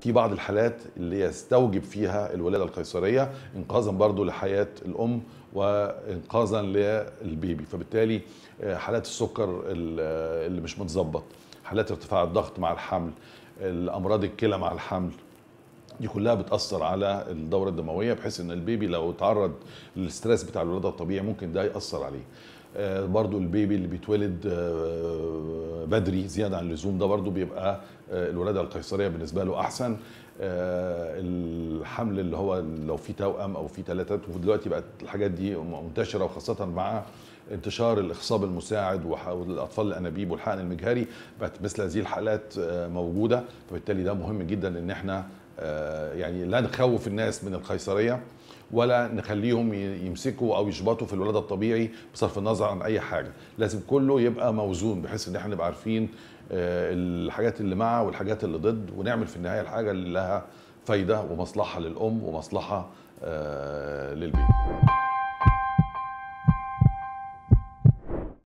في بعض الحالات اللي يستوجب فيها الولاده القيصريه انقاذا برضو لحياه الام وانقاذا للبيبي فبالتالي آه، حالات السكر اللي مش متظبط حالات ارتفاع الضغط مع الحمل الامراض الكلى مع الحمل دي كلها بتاثر على الدوره الدمويه بحيث ان البيبي لو اتعرض للستريس بتاع الولاده الطبيعي ممكن ده ياثر عليه آه، برضو البيبي اللي بيتولد آه، بدري زياده عن اللزوم ده برضو بيبقى آه، الولاده القيصريه بالنسبه له احسن آه، الحمل اللي هو لو في توأم او في ثلاثات ودلوقتي بقت الحاجات دي منتشره وخاصه مع انتشار الاخصاب المساعد والاطفال الانابيب والحقن المجهري بقت مثل هذه الحالات آه، موجوده فبالتالي ده مهم جدا ان احنا آه، يعني لا نخوف الناس من القيصريه ولا نخليهم يمسكوا او يشبطوا في الولاده الطبيعي بصرف النظر عن اي حاجه لازم كله يبقى موزون بحيث ان احنا نبقى عارفين آه، الحاجات اللي مع والحاجات اللي ضد ونعمل في النهايه الحاجه اللي لها فايده ومصلحه للام ومصلحه آه، للبيت